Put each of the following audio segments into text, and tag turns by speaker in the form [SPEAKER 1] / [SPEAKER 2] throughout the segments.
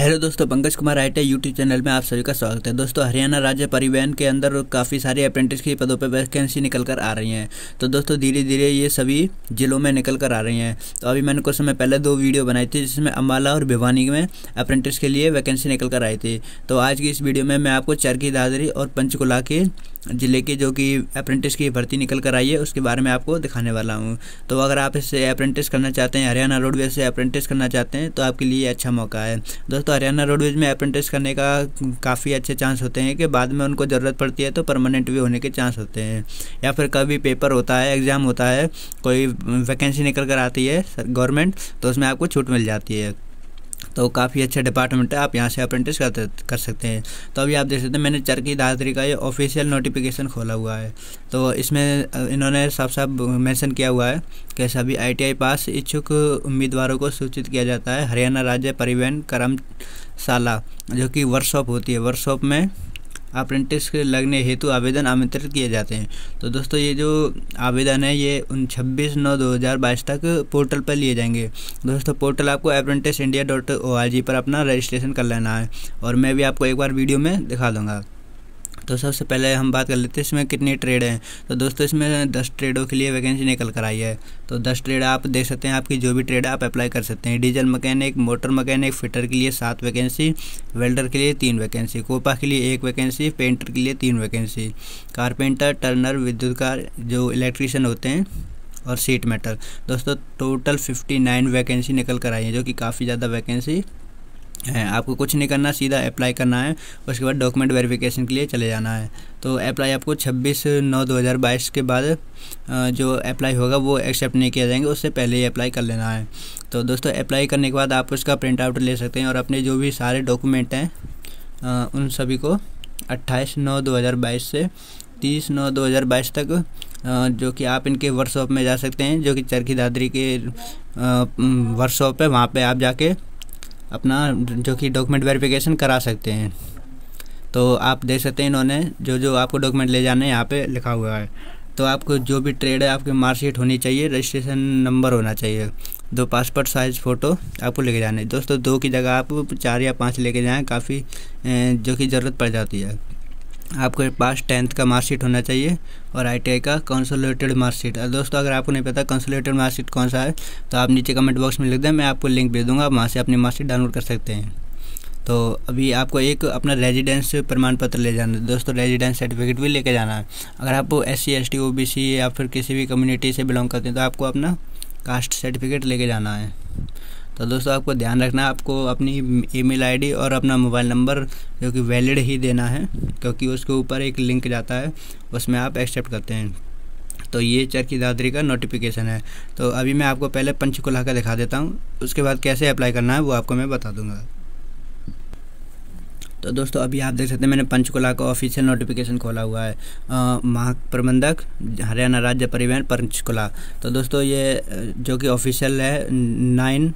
[SPEAKER 1] hello दोस्तों Pankaj Kumar IT YouTube channel में आप सभी का स्वागत है दोस्तों हरियाणा राज्य परिवहन के अंदर काफ़ी सारी अप्रेंटिस की पदों पर वैकेंसी निकल कर आ रही हैं तो दोस्तों धीरे धीरे ये सभी ज़िलों में निकल कर आ रही हैं तो अभी मैंने कुछ समय पहले दो वीडियो बनाई थी जिसमें अम्बाला और भिवानी में अप्रेंटिस के लिए वैकेंसी निकल कर आई थी तो आज की इस वीडियो में मैं आपको चरखी दादरी और पंचकुला के ज़िले की जो कि अप्रेंटिस की भर्ती निकल कर आई है उसके बारे में आपको दिखाने वाला हूँ तो अगर आप इससे अप्रेंटिस करना चाहते हैं हरियाणा रोडवेज से अप्रेंटिस करना चाहते हैं तो आपके लिए अच्छा मौका है दोस्तों हरियाणा रोडवेज में अप्रेंटिस करने का काफ़ी अच्छे चांस होते हैं कि बाद में उनको ज़रूरत पड़ती है तो परमानेंट भी होने के चांस होते हैं या फिर कभी पेपर होता है एग्ज़ाम होता है कोई वैकेंसी निकल कर आती है गवर्नमेंट तो उसमें आपको छूट मिल जाती है तो काफ़ी अच्छा डिपार्टमेंट है आप यहाँ से अप्रेंटिस कर कर सकते हैं तो अभी आप देख सकते हैं मैंने चरकी दादरी का ये ऑफिशियल नोटिफिकेशन खोला हुआ है तो इसमें इन्होंने साफ साफ मैंसन किया हुआ है कि सभी आई पास इच्छुक उम्मीदवारों को सूचित किया जाता है हरियाणा राज्य परिवहन कर्मशाला जो कि वर्कशॉप होती है वर्कशॉप में अप्रेंटिस के लगने हेतु आवेदन आमंत्रित किए जाते हैं तो दोस्तों ये जो आवेदन है ये उन छब्बीस नौ दो हज़ार बाईस तक पोर्टल पर लिए जाएंगे दोस्तों पोर्टल आपको apprentice India dot O R G पर अपना रजिस्ट्रेशन कर लेना है और मैं भी आपको एक बार वीडियो में दिखा दूँगा तो सबसे पहले हम बात कर लेते हैं इसमें कितनी ट्रेड हैं तो दोस्तों इसमें दस ट्रेडों के लिए वैकेंसी निकल कर आई है तो दस ट्रेड आप देख सकते हैं आपकी जो भी ट्रेड आप अप्लाई कर सकते हैं diesel mechanic motor mechanic fitter के लिए सात वैकेंसी वेल्डर के लिए तीन वैकेंसी कोपा के लिए एक वैकेंसी पेंटर के लिए तीन वैकेंसी कारपेंटर टर्नर विद्युत कार जो इलेक्ट्रीशियन होते हैं और सीट मेटर दोस्तों टोटल फिफ्टी नाइन वैकेंसी निकल कर आई है जो कि काफ़ी ज़्यादा वैकेंसी है आपको कुछ नहीं करना सीधा अप्लाई करना है उसके बाद डॉक्यूमेंट वेरिफिकेशन के लिए चले जाना है तो अप्लाई आपको 26 नौ 2022 के बाद जो अप्लाई होगा वो एक्सेप्ट नहीं किया जाएंगे उससे पहले ही अप्लाई कर लेना है तो दोस्तों अप्लाई करने के बाद आप उसका प्रिंट आउट ले सकते हैं और अपने जो भी सारे डॉक्यूमेंट हैं उन सभी को अट्ठाईस नौ दो से तीस नौ दो तक जो कि आप इनके वर्कशॉप में जा सकते हैं जो कि चरखी दादरी के वर्कशॉप है वहाँ पर आप जाके अपना जो कि डॉक्यूमेंट वेरिफिकेशन करा सकते हैं तो आप देख सकते हैं इन्होंने जो जो आपको डॉक्यूमेंट ले जाने यहाँ पे लिखा हुआ है तो आपको जो भी ट्रेड है आपकी मार्कशीट होनी चाहिए रजिस्ट्रेशन नंबर होना चाहिए दो पासपोर्ट साइज़ फ़ोटो आपको लेके जाने दोस्तों दो की जगह आप चार या पाँच लेके जाएँ काफ़ी जो कि ज़रूरत पड़ जाती है आपके पास टेंथ का मार्कशीट होना चाहिए और आईटीआई का कंसोलेटेड मार्कशीट और दोस्तों अगर आपको नहीं पता कंसोलेटेड मार्कशीट कौन सा है तो आप नीचे कमेंट बॉक्स में लिख दें मैं आपको लिंक भेज दूँगा आप वहाँ से अपनी मार्कशीट डाउनलोड कर सकते हैं तो अभी आपको एक अपना रेजिडेंस प्रमाण पत्र ले जाना है दोस्तों रेजिडेंस सर्टिफिकेट भी लेके जाना है अगर आप S C S T O B C या फिर किसी भी कम्युनिटी से बिलोंग करते हैं तो आपको अपना कास्ट सर्टिफिकेट लेके जाना है तो दोस्तों आपको ध्यान रखना है आपको अपनी ईमेल आईडी और अपना मोबाइल नंबर जो कि वैलिड ही देना है क्योंकि उसके ऊपर एक लिंक जाता है उसमें आप एक्सेप्ट करते हैं तो ये चरखी दादरी का नोटिफिकेशन है तो अभी मैं आपको पहले पंचकुला का दिखा देता हूँ उसके बाद कैसे अप्लाई करना है वो आपको मैं बता दूँगा तो दोस्तों अभी आप देख सकते हैं मैंने पंचकुला का ऑफिशियल नोटिफिकेशन खोला हुआ है महाप्रबंधक हरियाणा राज्य परिवहन पंचकुला तो दोस्तों ये जो कि ऑफिशियल है नाइन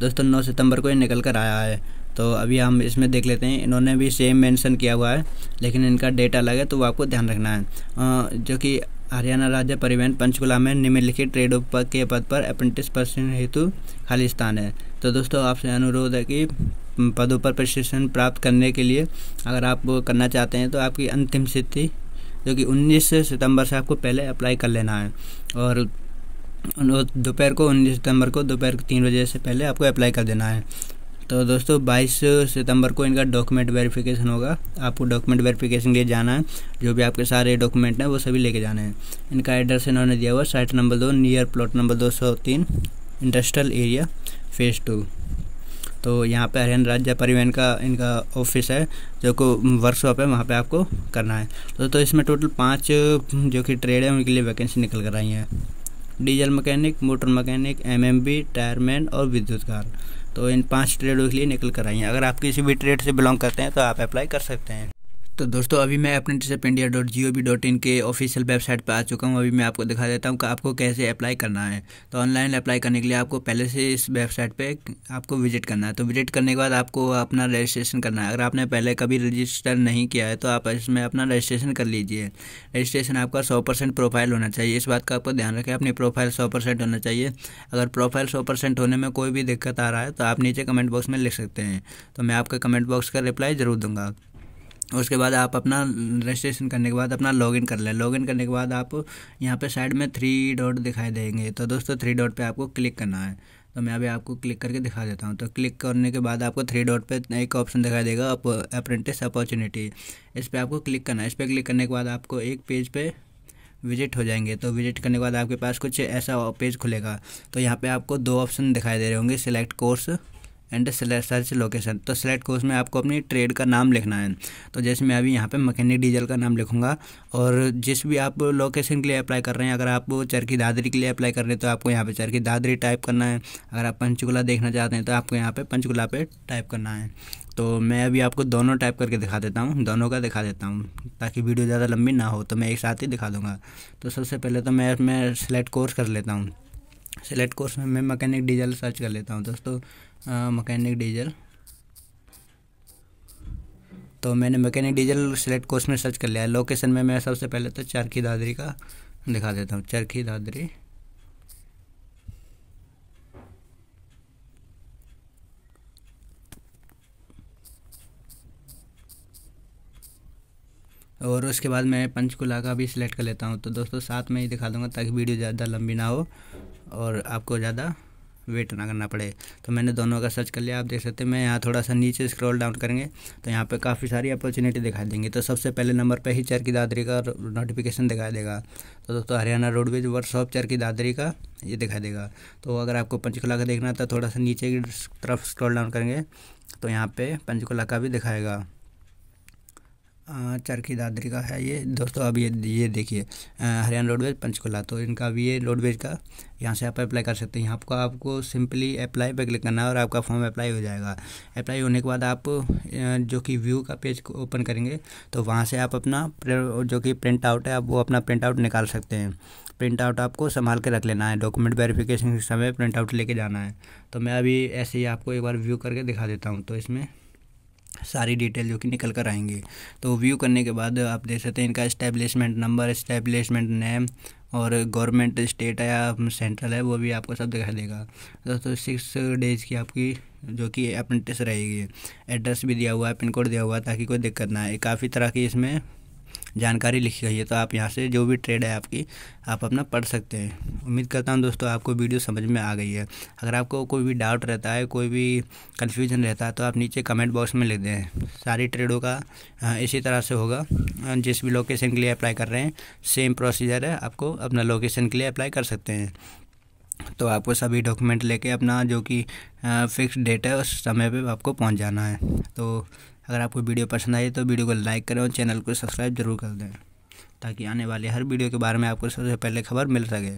[SPEAKER 1] दोस्तों नौ सितंबर को ये निकल कर आया है तो अभी हम इसमें देख लेते हैं इन्होंने भी सेम मेंशन किया हुआ है लेकिन इनका डेट अलग है तो वो आपको ध्यान रखना है जो कि हरियाणा राज्य परिवहन पंचकुला में निम्नलिखित ट्रेड के पद पर अप्रेंटिस प्रशिक्षण हेतु खाली स्थान है तो दोस्तों आपसे अनुरोध है कि पदों पर प्रशिक्षण प्राप्त करने के लिए अगर आप वो करना चाहते हैं तो आपकी अंतिम स्थिति जो कि 19 सितंबर से आपको पहले अप्लाई कर लेना है और दोपहर को उन्नीस सितंबर को दोपहर तीन बजे से पहले आपको अप्लाई कर देना है तो दोस्तों 22 सितंबर को इनका डॉक्यूमेंट वेरिफिकेशन होगा आपको डॉक्यूमेंट वेरिफिकेशन के लिए जाना है जो भी आपके सारे डॉक्यूमेंट हैं वो सभी लेके जाने हैं इनका एड्रेस इन्होंने दिया हुआ साइट नंबर दो नियर प्लॉट नंबर दो सौ तीन इंडस्ट्रियल एरिया फेज़ टू तो यहाँ पे हरियाणा राज्य परिवहन का इनका ऑफिस है जो को वर्कशॉप है वहाँ पे आपको करना है तो, तो इसमें टोटल पाँच जो कि ट्रेड है उनके लिए वैकेंसी निकल कर आई हैं diesel mechanic motor mechanic MMB tyreman और विद्युत कार तो इन पांच ट्रेडों के लिए निकल कर आई हैं अगर आप किसी भी ट्रेड से बिलोंग करते हैं तो आप अप्लाई कर सकते हैं तो दोस्तों अभी मैं अपने टिसअप India dot G O V dot in के ऑफिशियल वेबसाइट पर आ चुका हूँ अभी मैं आपको दिखा देता हूँ कि आपको कैसे अप्लाई करना है तो ऑनलाइन अप्लाई करने के लिए आपको पहले से इस वेबसाइट पे आपको विजिट करना है तो विजिट करने के बाद आपको अपना रजिस्ट्रेशन करना है अगर आपने पहले कभी रजिस्टर नहीं किया है तो आप इसमें अपना रजिस्ट्रेशन कर लीजिए रजिस्ट्रेशन आपका सौ परसेंट प्रोफाइल होना चाहिए इस बात का आपको ध्यान रखें अपनी प्रोफाइल सौ परसेंट होना चाहिए अगर प्रोफाइल सौ परसेंट होने में कोई भी दिक्कत आ रहा है तो आप नीचे कमेंट बॉक्स में लिख सकते हैं तो मैं आपका कमेंट बॉक्स का रिप्लाई ज़रूर दूंगा उसके बाद आप अपना रजिस्ट्रेशन करने के बाद अपना लॉगिन कर लें लॉगिन करने के बाद आप यहाँ पे साइड में थ्री डॉट दिखाई देंगे तो दोस्तों थ्री डॉट पे आपको क्लिक करना है तो मैं अभी आपको क्लिक करके दिखा देता हूँ तो क्लिक करने के बाद आपको थ्री डॉट पे एक ऑप्शन दिखाई देगा अप्रेंटिस अपॉर्चुनिटी इस पर आपको क्लिक करना है इस पर क्लिक करने के बाद आपको एक पेज पर विजिट हो जाएंगे तो विजिट करने के बाद आपके पास कुछ ऐसा पेज खुलेगा तो यहाँ पर आपको दो ऑप्शन दिखाई दे रहे होंगे select course and search location तो सेलेक्ट कोर्स में आपको अपनी ट्रेड का नाम लिखना है तो जैसे मैं अभी यहाँ पे मकैनिक डीजल का नाम लिखूँगा और जिस भी आप लोकेशन के लिए अप्लाई कर रहे हैं अगर आप चरखी दादरी के लिए अप्लाई कर रहे हैं तो आपको यहाँ पे चरखी दादरी टाइप करना है अगर आप पंचकुला देखना चाहते हैं तो आपको यहाँ पर पंचकुला पर टाइप करना है तो मैं अभी आपको दोनों टाइप करके दिखा देता हूँ दोनों का दिखा देता हूँ ताकि वीडियो ज़्यादा लंबी ना हो तो मैं एक साथ ही दिखा दूँगा तो सबसे पहले तो मैं मैं सेलेक्ट कोर्स कर लेता हूँ सेलेक्ट कोर्स में मैं मकैनिक डीजल सर्च कर लेता हूँ दोस्तों मकैनिक डीजल तो मैंने मकैनिक डीजल सेलेक्ट कोर्स में सर्च कर लिया है लोकेशन में मैं सबसे पहले तो चरखी दादरी का दिखा देता हूँ चरखी दादरी और उसके बाद मैं पंचकुला का भी सिलेक्ट कर लेता हूँ तो दोस्तों साथ में ही दिखा दूंगा ताकि वीडियो ज़्यादा लंबी ना हो और आपको ज़्यादा वेट ना करना पड़े तो मैंने दोनों का सर्च कर लिया आप देख सकते हैं मैं यहाँ थोड़ा सा नीचे स्क्रॉल डाउन करेंगे तो यहाँ पे काफ़ी सारी अपॉर्चुनिटी दिखाई देंगी तो सबसे पहले नंबर पे ही चर की दादरी का नोटिफिकेशन दिखाई देगा तो दोस्तों तो हरियाणा रोडवेज वर्कशॉप चर की दादरी का ये दिखाई देगा तो अगर आपको पंचकुला का देखना था तो थोड़ा सा नीचे की तरफ स्क्रॉल डाउन करेंगे तो यहाँ पर पंचकुला का भी दिखाएगा चरखी दादरी का है ये दोस्तों अब ये ये देखिए हरियाणा रोडवेज पंचकुला तो इनका भी ये रोडवेज का यहाँ से आप अप्लाई कर सकते हैं यहाँ आपको आपको सिंपली अप्लाई पर क्लिक करना है और आपका फॉर्म अप्लाई हो जाएगा अप्लाई होने के बाद आप जो कि व्यू का पेज ओपन करेंगे तो वहाँ से आप अपना जो कि प्रिंट आउट है आप वो अपना प्रिंट आउट निकाल सकते हैं प्रिंट आउट आपको संभाल के रख लेना है डॉक्यूमेंट वेरिफिकेशन के समय प्रिंट आउट लेके जाना है तो मैं अभी ऐसे ही आपको एक बार व्यू करके दिखा देता हूँ तो इसमें सारी डिटेल जो कि निकल कर आएंगी तो व्यू करने के बाद आप देख सकते हैं इनका इस्टेब्लिशमेंट नंबर इस्टेब्लिशमेंट नेम और गवर्नमेंट स्टेट है या सेंट्रल है वो भी आपको सब दिखाई देगा दोस्तों सिक्स डेज की आपकी जो कि अप्रेंटिस रहेगी एड्रेस भी दिया हुआ है पिन कोड दिया हुआ है ताकि कोई दिक्कत ना आए काफ़ी तरह की इसमें जानकारी लिखी गई है तो आप यहाँ से जो भी ट्रेड है आपकी आप अपना पढ़ सकते हैं उम्मीद करता हूँ दोस्तों आपको वीडियो समझ में आ गई है अगर आपको कोई भी डाउट रहता है कोई भी कन्फ्यूजन रहता है तो आप नीचे कमेंट बॉक्स में लिख दें सारी ट्रेडों का इसी तरह से होगा जिस भी लोकेशन के लिए अप्लाई कर रहे हैं सेम प्रोसीजर है आपको अपना लोकेशन के लिए अप्लाई कर सकते हैं तो आपको सभी डॉक्यूमेंट लेके अपना जो कि फिक्स डेट है उस समय पे आपको पहुंच जाना है तो अगर आपको वीडियो पसंद आई तो वीडियो को लाइक करें और चैनल को सब्सक्राइब जरूर कर दें ताकि आने वाले हर वीडियो के बारे में आपको सबसे पहले खबर मिल सके